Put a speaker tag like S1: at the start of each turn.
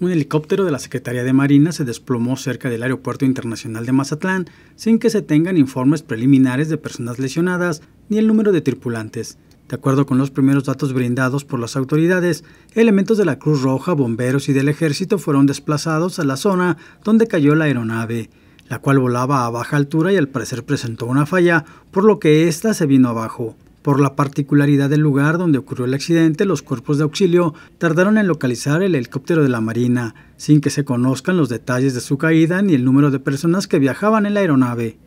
S1: un helicóptero de la Secretaría de Marina se desplomó cerca del Aeropuerto Internacional de Mazatlán sin que se tengan informes preliminares de personas lesionadas ni el número de tripulantes. De acuerdo con los primeros datos brindados por las autoridades, elementos de la Cruz Roja, bomberos y del ejército fueron desplazados a la zona donde cayó la aeronave, la cual volaba a baja altura y al parecer presentó una falla, por lo que ésta se vino abajo. Por la particularidad del lugar donde ocurrió el accidente, los cuerpos de auxilio tardaron en localizar el helicóptero de la Marina, sin que se conozcan los detalles de su caída ni el número de personas que viajaban en la aeronave.